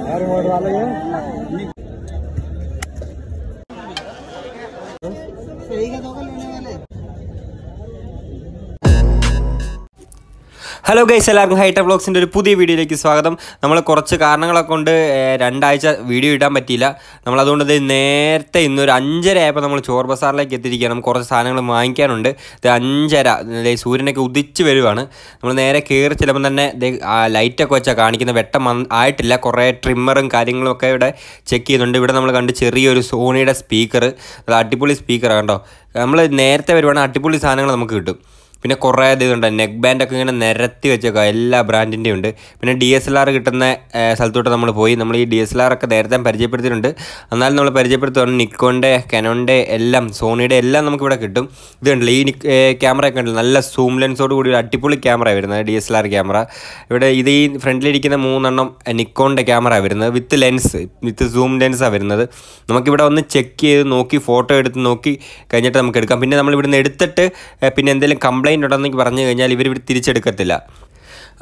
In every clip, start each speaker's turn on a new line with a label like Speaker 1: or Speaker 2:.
Speaker 1: हर वाले हैं hello guys എല്ലാവർക്കും ഹൈടെക് ബ്ലോഗ്സിൻ്റെ ഒരു പുതിയ വീഡിയോയിലേക്ക് സ്വാഗതം നമ്മൾ കുറച്ച് കാരണങ്ങളൊക്കെ കൊണ്ട് രണ്ടാഴ്ച വീഡിയോ ഇടാൻ പറ്റിയില്ല നമ്മൾ അതുകൊണ്ട് നേരത്തെ ഇന്നൊരു അഞ്ചര ആയപ്പോൾ നമ്മൾ ചോർ ബസാറിലേക്ക് എത്തിയിരിക്കുകയാണ് നമുക്ക് കുറച്ച് സാധനങ്ങൾ വാങ്ങിക്കാനുണ്ട് ഇത് അഞ്ചര സൂര്യനൊക്കെ ഉദിച്ച് വരുവാണ് നമ്മൾ നേരെ കയറി ചിലപ്പം തന്നെ ലൈറ്റൊക്കെ വെച്ചാൽ കാണിക്കുന്ന വെട്ടം ആയിട്ടില്ല കുറേ ട്രിമ്മറും കാര്യങ്ങളൊക്കെ ഇവിടെ ചെക്ക് ചെയ്യുന്നുണ്ട് ഇവിടെ നമ്മൾ കണ്ട് ചെറിയൊരു സോണിയുടെ സ്പീക്കർ അത് അടിപൊളി സ്പീക്കറാണ് കേട്ടോ നമ്മൾ നേരത്തെ വരുവാണെങ്കിൽ അടിപൊളി സാധനങ്ങൾ നമുക്ക് കിട്ടും പിന്നെ കുറേ ഇതുണ്ട് നെക്ക് ബാൻഡൊക്കെ ഇങ്ങനെ നിരത്തി വെച്ചേക്കുക എല്ലാ ബ്രാൻഡിൻ്റെ ഉണ്ട് പിന്നെ ഡി എസ് എൽ ആർ കിട്ടുന്ന സ്ഥലത്തോട്ട് നമ്മൾ പോയി നമ്മൾ ഈ ഡി എസ് എൽ ആർ ഒക്കെ നേരത്തെ പരിചയപ്പെടുത്തിയിട്ടുണ്ട് എന്നാലും നമ്മൾ പരിചയപ്പെടുത്തുകയാണ് നിക്കോൻ്റെ കനോണിൻ്റെ എല്ലാം സോണിയുടെ എല്ലാം നമുക്കിവിടെ കിട്ടും ഇതുണ്ടല്ലോ ഈ ക്യാമറ ഒക്കെ ഉണ്ടല്ലോ നല്ല സൂം ലെൻസോട് കൂടി ഒരു അടിപൊളി ക്യാമറ വരുന്നത് D S L R camera ഇവിടെ ഇത് ഈ ഫ്രണ്ടിലിരിക്കുന്ന മൂന്നെണ്ണം നിക്കോണിൻ്റെ ക്യാമറ വരുന്നത് വിത്ത് ലെൻസ് വിത്ത് സൂം ലെൻസാണ് വരുന്നത് നമുക്കിവിടെ ഒന്ന് ചെക്ക് ചെയ്ത് നോക്കി ഫോട്ടോ എടുത്ത് നോക്കി കഴിഞ്ഞിട്ട് നമുക്ക് എടുക്കാം പിന്നെ നമ്മൾ ഇവിടുന്ന് എടുത്തിട്ട് പിന്നെ എന്തെങ്കിലും കംപ്ലൈൻറ്റ് കംപ്ലൈൻ്റ് ഉണ്ടെന്ന് പറഞ്ഞു കഴിഞ്ഞാൽ ഇവർ ഇവിടെ തിരിച്ചെടുക്കത്തില്ല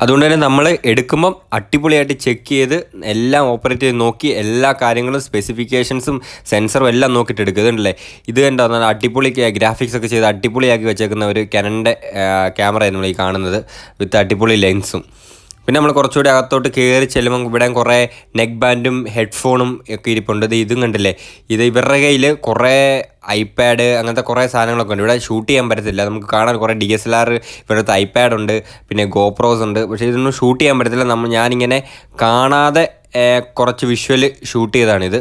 Speaker 1: അതുകൊണ്ട് തന്നെ നമ്മൾ എടുക്കുമ്പം അടിപൊളിയായിട്ട് ചെക്ക് ചെയ്ത് എല്ലാം ഓപ്പറേറ്റ് ചെയ്ത് നോക്കി എല്ലാ കാര്യങ്ങളും സ്പെസിഫിക്കേഷൻസും സെൻസറും എല്ലാം നോക്കിയിട്ട് എടുക്കുന്നുണ്ടല്ലേ ഇത് എന്താ പറഞ്ഞാൽ അടിപൊളി ഗ്രാഫിക്സ് ഒക്കെ ചെയ്ത് അടിപൊളിയാക്കി വെച്ചേക്കുന്ന ഒരു കനണ്ട ക്യാമറ നമ്മൾ ഈ കാണുന്നത് വിത്ത് അടിപൊളി ലെൻസും പിന്നെ നമ്മൾ കുറച്ചുകൂടി അകത്തോട്ട് കയറി ചെല്ലുമ്പോൾ ഇവിടെ കുറേ നെക്ക് ബാൻഡും ഹെഡ്ഫോണും ഒക്കെ ഇരിപ്പുണ്ട് ഇത് ഇതും കണ്ടില്ലേ ഇത് ഇവരുടെ കയ്യിൽ കുറേ ഐപാഡ് അങ്ങനത്തെ കുറേ സാധനങ്ങളൊക്കെ ഉണ്ട് ഇവിടെ ഷൂട്ട് ചെയ്യാൻ പറ്റത്തില്ല നമുക്ക് കാണാൻ കുറേ ഡി എസ് എൽ ആർ ഇവരുടെ ഐപാഡ് ഉണ്ട് പിന്നെ ഗോപ്രോസ് ഉണ്ട് പക്ഷേ ഇതൊന്നും ഷൂട്ട് ചെയ്യാൻ പറ്റത്തില്ല നമ്മൾ ഞാനിങ്ങനെ കാണാതെ കുറച്ച് വിഷ്വൽ ഷൂട്ട് ചെയ്താണിത്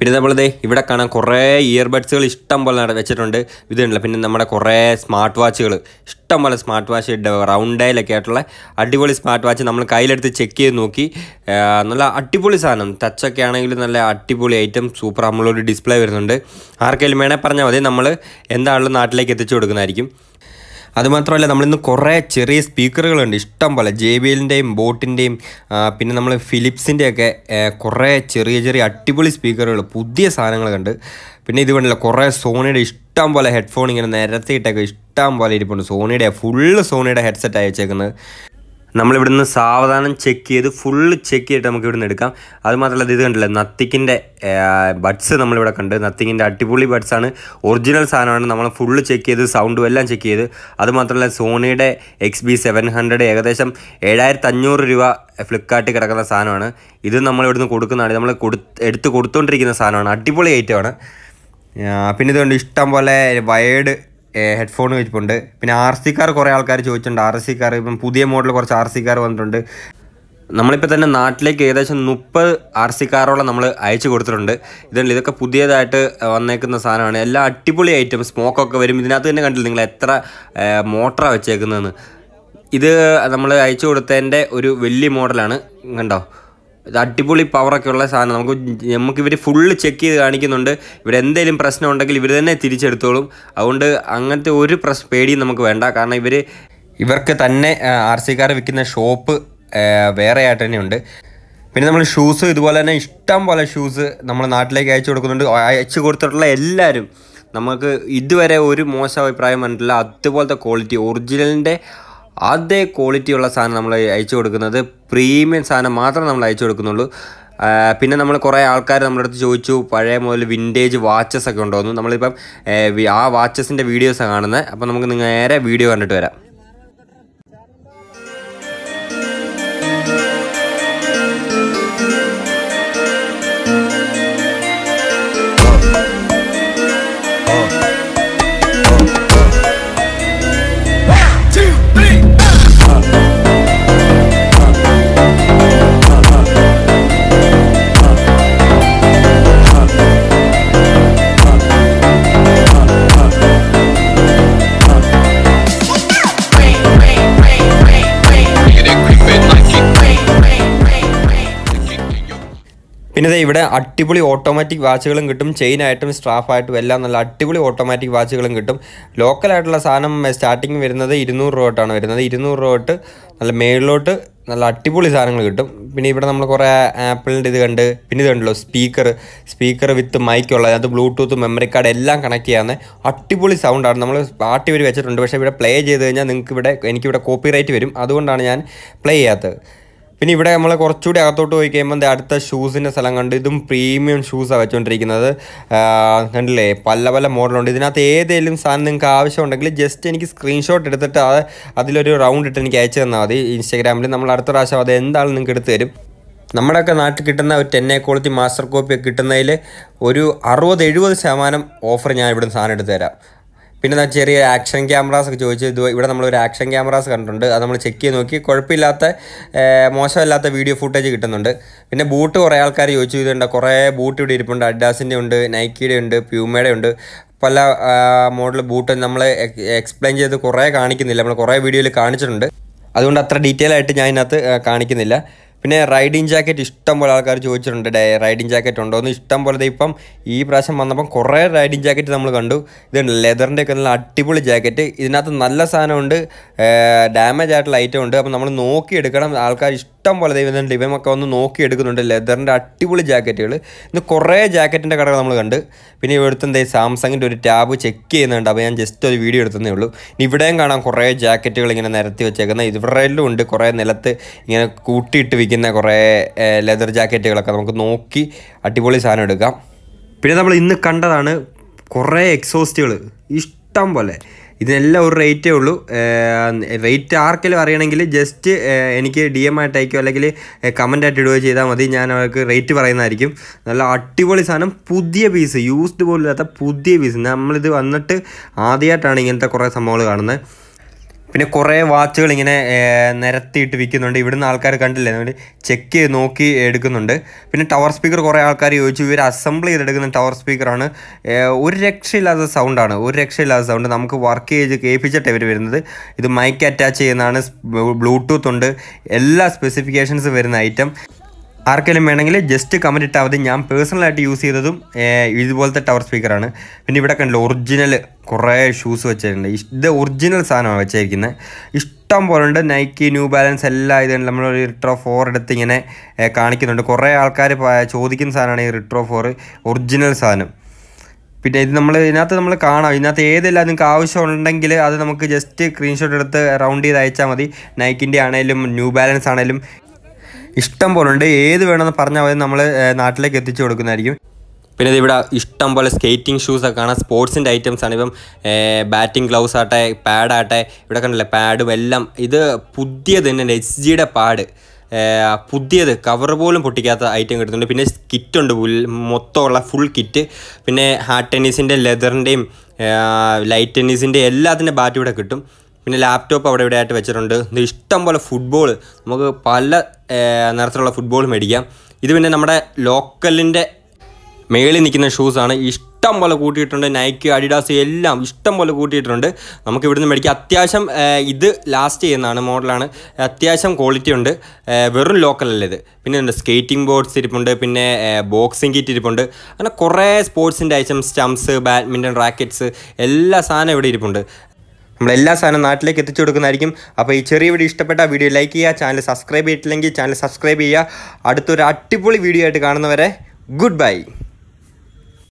Speaker 1: പിന്നെ നമ്മളിത് ഇവിടെ കാണാൻ കുറേ ഇയർബഡ്സുകൾ ഇഷ്ടം പോലെ വെച്ചിട്ടുണ്ട് ഇതുണ്ടല്ലോ പിന്നെ നമ്മുടെ കുറേ സ്മാർട്ട് വാച്ചുകൾ ഇഷ്ടം പോലെ സ്മാർട്ട് വാച്ച് റൗണ്ട് ഡയലൊക്കെ ആയിട്ടുള്ള അടിപൊളി സ്മാർട്ട് വാച്ച് നമ്മൾ കയ്യിലെടുത്ത് ചെക്ക് ചെയ്ത് നോക്കി നല്ല അടിപൊളി സാധനം ടച്ചൊക്കെ ആണെങ്കിൽ നല്ല അടിപൊളി ഐറ്റം സൂപ്പർ നമ്മളൊരു ഡിസ്പ്ലേ വരുന്നുണ്ട് ആർക്കെങ്കിലും വേണേൽ പറഞ്ഞാൽ മതി നമ്മൾ എന്താണല്ലോ നാട്ടിലേക്ക് എത്തിച്ചു കൊടുക്കുന്നതായിരിക്കും അതുമാത്രമല്ല നമ്മളിന്ന് കുറേ ചെറിയ സ്പീക്കറുകളുണ്ട് ഇഷ്ടം പോലെ ജെ ബി എല്ലിൻ്റെയും ബോട്ടിൻ്റെയും പിന്നെ നമ്മൾ ഫിലിപ്സിൻ്റെയൊക്കെ കുറേ ചെറിയ ചെറിയ അടിപൊളി സ്പീക്കറുകൾ പുതിയ സാധനങ്ങളുണ്ട് പിന്നെ ഇത് വേണ്ടല്ലോ കുറേ സോണിയുടെ ഇഷ്ടം പോലെ ഹെഡ്ഫോൺ ഇങ്ങനെ നിരത്തിയിട്ടൊക്കെ ഇഷ്ടം പോലെ ഇരിപ്പുണ്ട് സോണിയുടെ ഫുള്ള് സോണിയുടെ ഹെഡ്സെറ്റ് അയച്ചേക്കുന്നത് നമ്മളിവിടുന്ന് സാവധാനം ചെക്ക് ചെയ്ത് ഫുള്ള് ചെക്ക് ചെയ്തിട്ട് നമുക്ക് ഇവിടുന്ന് എടുക്കാം അതുമാത്രമല്ല ഇത് കണ്ടില്ല നത്തിക്കിൻ്റെ ബഡ്സ് നമ്മളിവിടെ കണ്ട് നത്തിക്കിൻ്റെ അടിപൊളി ബഡ്സാണ് ഒറിജിനൽ സാധനമാണ് നമ്മൾ ഫുള്ള് ചെക്ക് ചെയ്ത് സൗണ്ടും എല്ലാം ചെക്ക് ചെയ്ത് അതുമാത്രമല്ല സോണിയുടെ എക്സ് ബി സെവൻ ഹൺഡ്രഡ് ഏകദേശം ഏഴായിരത്തഞ്ഞൂറ് രൂപ ഫ്ലിപ്കാർട്ടിൽ കിടക്കുന്ന സാധനമാണ് ഇത് നമ്മളിവിടുന്ന് കൊടുക്കുന്നതാണ് നമ്മൾ കൊടു എടുത്ത് കൊടുത്തുകൊണ്ടിരിക്കുന്ന സാധനമാണ് അടിപൊളി ഐറ്റമാണ് പിന്നെ ഇതുകൊണ്ട് ഇഷ്ടം പോലെ വയേഡ് ഹെഡ്ഫോൺ വെച്ചിട്ടുണ്ട് പിന്നെ ആർ സി കാർ കുറേ ആൾക്കാർ ചോദിച്ചിട്ടുണ്ട് ആർ സി കാർ ഇപ്പം പുതിയ മോഡൽ കുറച്ച് ആർ സി കാർ വന്നിട്ടുണ്ട് നമ്മളിപ്പോൾ തന്നെ നാട്ടിലേക്ക് ഏകദേശം മുപ്പത് ആർ സി കാറോളം നമ്മൾ അയച്ചു കൊടുത്തിട്ടുണ്ട് ഇതുണ്ട് ഇതൊക്കെ പുതിയതായിട്ട് വന്നേക്കുന്ന സാധനമാണ് എല്ലാ അടിപൊളി ഐറ്റം സ്മോക്കൊക്കെ വരും ഇതിനകത്ത് തന്നെ കണ്ടില്ല നിങ്ങൾ എത്ര മോട്ടറാണ് വെച്ചേക്കുന്നതെന്ന് ഇത് നമ്മൾ അയച്ചു കൊടുത്തതിൻ്റെ ഒരു വലിയ മോഡലാണ് കണ്ടോ ഇത് അടിപൊളി പവറൊക്കെ ഉള്ള സാധനം നമുക്ക് നമുക്ക് ഇവർ ഫുള്ള് ചെക്ക് ചെയ്ത് കാണിക്കുന്നുണ്ട് ഇവിടെ എന്തെങ്കിലും പ്രശ്നം ഉണ്ടെങ്കിൽ ഇവർ തന്നെ തിരിച്ചെടുത്തോളും അതുകൊണ്ട് അങ്ങനത്തെ ഒരു പ്രശ്ന പേടിയും നമുക്ക് വേണ്ട കാരണം ഇവർ ഇവർക്ക് തന്നെ ആർ സി കാർ വിൽക്കുന്ന ഷോപ്പ് വേറെ ആയിട്ട് തന്നെയുണ്ട് പിന്നെ നമ്മൾ ഷൂസ് ഇതുപോലെ തന്നെ ഇഷ്ടം പോലെ ഷൂസ് നമ്മൾ നാട്ടിലേക്ക് അയച്ചു കൊടുക്കുന്നുണ്ട് അയച്ചു കൊടുത്തിട്ടുള്ള എല്ലാവരും നമുക്ക് ഇതുവരെ ഒരു മോശം അഭിപ്രായം വന്നിട്ടില്ല അതുപോലത്തെ ക്വാളിറ്റി ഒറിജിനലിൻ്റെ അതേ ക്വാളിറ്റിയുള്ള സാധനം നമ്മൾ അയച്ചു കൊടുക്കുന്നത് പ്രീമിയം സാധനം മാത്രം നമ്മൾ അയച്ചു കൊടുക്കുന്നുള്ളൂ പിന്നെ നമ്മൾ കുറേ ആൾക്കാർ നമ്മുടെ അടുത്ത് ചോദിച്ചു പഴയ മുതൽ വിൻറ്റേജ് വാച്ചസ് ഒക്കെ എന്ന് നമ്മളിപ്പം ആ വാച്ചസിൻ്റെ വീഡിയോസാണ് കാണുന്നത് അപ്പോൾ നമുക്ക് നേരെ വീഡിയോ കണ്ടിട്ട് വരാം പിന്നെ ഇവിടെ അടിപൊളി ഓട്ടോമാറ്റിക് വാച്ചുകളും കിട്ടും ചെയിൻ ആയിട്ടും സ്ട്രാഫ് ആയിട്ടും എല്ലാം നല്ല അടിപൊളി ഓട്ടോമാറ്റിക് വാച്ചുകളും കിട്ടും ലോക്കലായിട്ടുള്ള സാധനം സ്റ്റാർട്ടിങ് വരുന്നത് ഇരുന്നൂറ് രൂപ തൊട്ടാണ് വരുന്നത് ഇരുന്നൂറ് രൂപ തൊട്ട് നല്ല മേളിലോട്ട് നല്ല അടിപൊളി സാധനങ്ങൾ കിട്ടും പിന്നെ ഇവിടെ നമ്മൾ കുറേ ആപ്പിളിൻ്റെ ഇത് കണ്ട് പിന്നെ ഇത് കണ്ടല്ലോ സ്പീക്കർ സ്പീക്കർ വിത്ത് മൈക്കുള്ള അത് ബ്ലൂടൂത്ത് മെമ്മറി കാർഡ് എല്ലാം കണക്ട് ചെയ്യാവുന്ന അടിപൊളി സൗണ്ടാണ് നമ്മൾ പാട്ട് ഇവർ വെച്ചിട്ടുണ്ട് പക്ഷേ ഇവിടെ പ്ലേ ചെയ്ത് കഴിഞ്ഞാൽ നിങ്ങൾക്ക് ഇവിടെ എനിക്കിവിടെ കോപ്പിറൈറ്റ് വരും അതുകൊണ്ടാണ് ഞാൻ പ്ലേ ചെയ്യാത്തത് പിന്നെ ഇവിടെ നമ്മൾ കുറച്ചുകൂടി അകത്തോട്ട് പോയി കഴിയുമ്പോൾ അടുത്ത ഷൂസിൻ്റെ സ്ഥലം കണ്ട് ഇതും പ്രീമിയം ഷൂസാണ് വെച്ചുകൊണ്ടിരിക്കുന്നത് കണ്ടില്ലേ പല പല മോഡലുണ്ട് ഇതിനകത്ത് ഏതെങ്കിലും സാധനം നിങ്ങൾക്ക് ആവശ്യമുണ്ടെങ്കിൽ ജസ്റ്റ് എനിക്ക് സ്ക്രീൻഷോട്ട് എടുത്തിട്ട് അത് അതിലൊരു റൗണ്ട് ഇട്ട് എനിക്ക് അയച്ചു തന്നാൽ മതി ഇൻസ്റ്റാഗ്രാമിൽ നമ്മൾ അടുത്ത പ്രാവശ്യം അത് എന്താണെന്ന് നിങ്ങൾക്ക് എടുത്തു തരും നമ്മുടെയൊക്കെ നാട്ടിൽ കിട്ടുന്ന ഒരു ten A quality master copy കിട്ടുന്നതിൽ ഒരു അറുപത് എഴുപത് ശതമാനം ഓഫർ ഞാൻ ഇവിടുന്ന് സാധനം എടുത്തു തരാം പിന്നെ ചെറിയ ആക്ഷൻ ക്യാമറാസ് ഒക്കെ ചോദിച്ചു ഇത് ഇവിടെ നമ്മൾ ഒരു ആക്ഷൻ ക്യാമറാസ് കണ്ടിട്ടുണ്ട് അത് നമ്മൾ ചെക്ക് ചെയ്ത് നോക്കി കുഴപ്പമില്ലാത്ത മോശമില്ലാത്ത വീഡിയോ ഫുട്ടേജ് കിട്ടുന്നുണ്ട് പിന്നെ ബൂട്ട് കുറേ ആൾക്കാർ ചോദിച്ചു ഇതുണ്ട് കുറേ ബൂട്ട് ഇവിടെ ഇരിപ്പുണ്ട് അഡാസിൻ്റെ ഉണ്ട് നൈക്കിയുടെ ഉണ്ട് പ്യൂമയുടെ ഉണ്ട് പല മോഡൽ ബൂട്ട് നമ്മൾ എക്സ്പ്ലെയിൻ ചെയ്ത് കുറേ കാണിക്കുന്നില്ല നമ്മൾ കുറേ വീഡിയോയിൽ കാണിച്ചിട്ടുണ്ട് അതുകൊണ്ട് അത്ര ഡീറ്റെയിൽ ആയിട്ട് ഞാൻ ഇതിനകത്ത് കാണിക്കുന്നില്ല പിന്നെ റൈഡിങ് ജാക്കറ്റ് ഇഷ്ടം പോലെ ആൾക്കാർ ചോദിച്ചിട്ടുണ്ട് ഡേ റൈഡിങ് ജാക്കറ്റ് ഉണ്ടോ എന്ന് പോലെ ഇപ്പം ഈ പ്രാവശ്യം വന്നപ്പം കുറേ റൈഡിങ് ജാക്കറ്റ് നമ്മൾ കണ്ടു ഇതുണ്ട് ലെതറിൻ്റെ ഒക്കെ നല്ല അടിപൊളി ജാക്കറ്റ് ഇതിനകത്ത് നല്ല സാധനമുണ്ട് ഡാമേജ് ആയിട്ടുള്ള ഐറ്റം ഉണ്ട് അപ്പം നമ്മൾ നോക്കിയെടുക്കണം ആൾക്കാർ ഇഷ്ടം ഇഷ്ടം പോലെ ദൈവം തന്നെ ഇവനൊക്കെ വന്ന് നോക്കി എടുക്കുന്നുണ്ട് ലെതറിൻ്റെ അടിപൊളി ജാക്കറ്റുകൾ ഇന്ന് കുറേ ജാക്കറ്റിൻ്റെ കടകൾ നമ്മൾ കണ്ട് പിന്നെ ഇവിടുത്തെ എന്തേ സാംസങ്ങിൻ്റെ ഒരു ടാബ് ചെക്ക് ചെയ്യുന്നുണ്ട് അപ്പോൾ ഞാൻ ജസ്റ്റ് ഒരു വീഡിയോ എടുത്തതേ ഉള്ളൂ ഇനി ഇവിടെയും കാണാം കുറേ ജാക്കറ്റുകൾ ഇങ്ങനെ നിരത്തി വെച്ചേക്കുന്നത് ഇവരെല്ലാം ഉണ്ട് കുറേ നിലത്ത് ഇങ്ങനെ കൂട്ടിയിട്ട് വിൽക്കുന്ന കുറേ ലെതർ ജാക്കറ്റുകളൊക്കെ നമുക്ക് നോക്കി അടിപൊളി സാധനം എടുക്കാം പിന്നെ നമ്മൾ ഇന്ന് കണ്ടതാണ് കുറേ എക്സോസ്റ്റുകൾ ഇഷ്ടം പോലെ ഇതിനെല്ലാം ഒരു റേറ്റേ ഉള്ളൂ റേറ്റ് ആർക്കെങ്കിലും അറിയണമെങ്കിൽ ജസ്റ്റ് എനിക്ക് ഡി എം ആയിട്ട് അയക്കുകയോ അല്ലെങ്കിൽ കമൻ്റ് ആയിട്ട് ഇടുകയോ ചെയ്താൽ മതി ഞാൻ അവർക്ക് റേറ്റ് പറയുന്നതായിരിക്കും നല്ല അടിപൊളി സാധനം പുതിയ പീസ് യൂസ്ഡ് പോലും ഇല്ലാത്ത പുതിയ പീസ് നമ്മളിത് വന്നിട്ട് ആദ്യമായിട്ടാണ് ഇങ്ങനത്തെ കുറേ സംഭവങ്ങൾ കാണുന്നത് പിന്നെ കുറേ വാച്ചുകൾ ഇങ്ങനെ നിരത്തിയിട്ട് വിൽക്കുന്നുണ്ട് ഇവിടുന്ന് ആൾക്കാർ കണ്ടില്ലേ അതുകൊണ്ട് ചെക്ക് ചെയ്ത് നോക്കി എടുക്കുന്നുണ്ട് പിന്നെ ടവർ സ്പീക്കർ കുറേ ആൾക്കാർ ചോദിച്ചു ഇവർ അസംബിൾ ചെയ്തെടുക്കുന്ന ടവർ സ്പീക്കറാണ് ഒരു രക്ഷയില്ലാത്ത സൗണ്ടാണ് ഒരു രക്ഷയില്ലാത്ത സൗണ്ട് നമുക്ക് വർക്ക് ചെയ്ത് കേൾപ്പിച്ചിട്ട് ഇവർ വരുന്നത് ഇത് മൈക്ക് അറ്റാച്ച് ചെയ്യുന്നതാണ് ബ്ലൂടൂത്ത് ഉണ്ട് എല്ലാ സ്പെസിഫിക്കേഷൻസും വരുന്ന ഐറ്റം ആർക്കെങ്കിലും വേണമെങ്കിൽ ജസ്റ്റ് കമൻറ്റ് ഇട്ടാൽ മതി ഞാൻ പേഴ്സണലായിട്ട് യൂസ് ചെയ്തതും ഇതുപോലത്തെ ടവർ സ്പീക്കറാണ് പിന്നെ ഇവിടെ കണ്ടില്ല ഒറിജിനൽ കുറേ ഷൂസ് വെച്ചിട്ടുണ്ട് ഇത് ഒറിജിനൽ സാധനമാണ് വെച്ചിരിക്കുന്നത് ഇഷ്ടം പോലെ ഉണ്ട് നൈക്കി ന്യൂ ബാലൻസ് എല്ലാം ഇതുണ്ട് നമ്മൾ റിട്രോ ഫോർ എടുത്ത് ഇങ്ങനെ കാണിക്കുന്നുണ്ട് കുറേ ആൾക്കാർ ചോദിക്കുന്ന സാധനമാണ് ഈ റിട്രോ ഫോർ ഒറിജിനൽ സാധനം പിന്നെ ഇത് നമ്മൾ ഇതിനകത്ത് നമ്മൾ കാണാം ഇതിനകത്ത് ഏതെല്ലാം നിങ്ങൾക്ക് ആവശ്യമുണ്ടെങ്കിൽ അത് നമുക്ക് ജസ്റ്റ് സ്ക്രീൻഷോട്ട് എടുത്ത് റൗണ്ട് ചെയ്ത് അയച്ചാൽ മതി നൈക്കിൻ്റെ ആണെങ്കിലും ന്യൂ ബാലൻസ് ആണെങ്കിലും ഇഷ്ടം പോലെ ഉണ്ട് ഏത് വേണമെന്ന് പറഞ്ഞാൽ മതി നമ്മൾ നാട്ടിലേക്ക് എത്തിച്ചു കൊടുക്കുന്നതായിരിക്കും പിന്നെ ഇവിടെ ഇഷ്ടം പോലെ സ്കേറ്റിംഗ് ഷൂസ് ഒക്കെ കാണാം സ്പോർട്സിൻ്റെ ഐറ്റംസ് ആണ് ഇപ്പം ബാറ്റിംഗ് ഗ്ലൗസ് ആട്ടെ പാഡാട്ടെ ഇവിടെ കണ്ടില്ലേ പാഡും എല്ലാം ഇത് പുതിയത് തന്നെ എച്ച് ജിയുടെ പാഡ് പുതിയത് കവർ പോലും പൊട്ടിക്കാത്ത ഐറ്റം കിട്ടുന്നുണ്ട് പിന്നെ കിറ്റുണ്ട് മൊത്തമുള്ള ഫുൾ കിറ്റ് പിന്നെ ഹാർട്ട് ടെന്നീസിൻ്റെ ലെതറിൻ്റെയും ലൈറ്റ് ടെന്നീസിൻ്റെ എല്ലാത്തിൻ്റെ ബാറ്റ് ഇവിടെ കിട്ടും പിന്നെ ലാപ്ടോപ്പ് അവിടെ ഇവിടെ ആയിട്ട് വെച്ചിട്ടുണ്ട് ഇഷ്ടം പോലെ ഫുട്ബോൾ നമുക്ക് പല നിറത്തിലുള്ള ഫുട്ബോൾ മേടിക്കാം ഇത് പിന്നെ നമ്മുടെ ലോക്കലിൻ്റെ മേളിൽ നിൽക്കുന്ന ഷൂസാണ് ഇഷ്ടം പോലെ കൂട്ടിയിട്ടുണ്ട് നൈക്ക് അഡിഡാസ് എല്ലാം ഇഷ്ടം പോലെ കൂട്ടിയിട്ടുണ്ട് നമുക്ക് ഇവിടുന്ന് മേടിക്കാം അത്യാവശ്യം ഇത് ലാസ്റ്റ് ചെയ്യുന്നതാണ് മോഡലാണ് അത്യാവശ്യം ക്വാളിറ്റി ഉണ്ട് വെറും ലോക്കലല്ല ഇത് പിന്നെ ഉണ്ട് സ്കേറ്റിംഗ് ബോർഡ്സ് ഇരിപ്പുണ്ട് പിന്നെ ബോക്സിംഗ് കിറ്റ് ഇരിപ്പുണ്ട് അങ്ങനെ കുറേ സ്പോർട്സിൻ്റെ ഐറ്റംസ് സ്റ്റംസ് ബാഡ്മിൻ്റൺ റാക്കറ്റ്സ് എല്ലാ സാധനം ഇവിടെ ഇരിപ്പുണ്ട് നമ്മളെല്ലാ സാധനവും നാട്ടിലേക്ക് എത്തിച്ചു കൊടുക്കുന്നതായിരിക്കും അപ്പോൾ ഈ ചെറിയ വീഡിയോ ഇഷ്ടപ്പെട്ട വീഡിയോ ലൈക്ക് ചെയ്യുക ചാനൽ സബ്സ്ക്രൈബ് ചെയ്തിട്ടില്ലെങ്കിൽ ചാനൽ സബ്സ്ക്രൈബ് ചെയ്യുക അടുത്തൊരു അടിപൊളി വീഡിയോ ആയിട്ട് കാണുന്നവരെ ഗുഡ് ബൈ